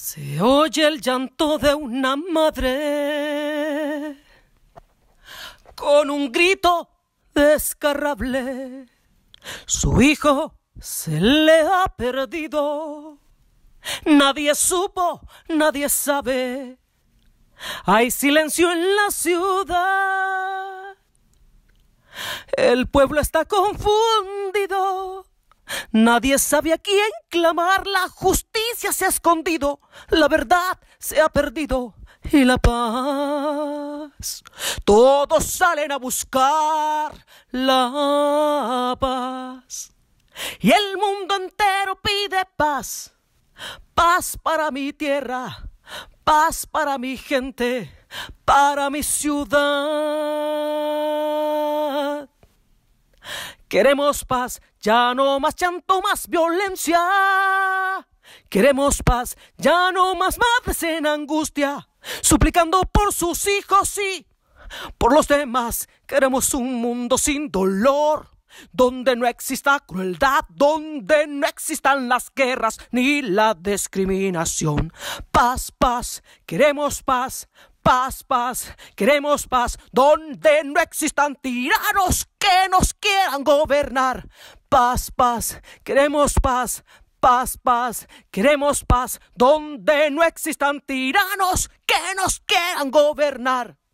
Se oye el llanto de una madre con un grito descarrable. Su hijo se le ha perdido. Nadie supo, nadie sabe. Hay silencio en la ciudad. El pueblo está confundido. Nadie sabe a quién clamar, la justicia se ha escondido, la verdad se ha perdido y la paz. Todos salen a buscar la paz. Y el mundo entero pide paz, paz para mi tierra, paz para mi gente, para mi ciudad. Queremos paz, ya no más llanto, más violencia. Queremos paz, ya no más madres en angustia, suplicando por sus hijos y por los demás. Queremos un mundo sin dolor, donde no exista crueldad, donde no existan las guerras ni la discriminación. Paz, paz, queremos paz, paz, paz, queremos paz, donde no existan tiranos que nos gobernar. Paz, paz, queremos paz, paz, paz, queremos paz, donde no existan tiranos que nos quieran gobernar.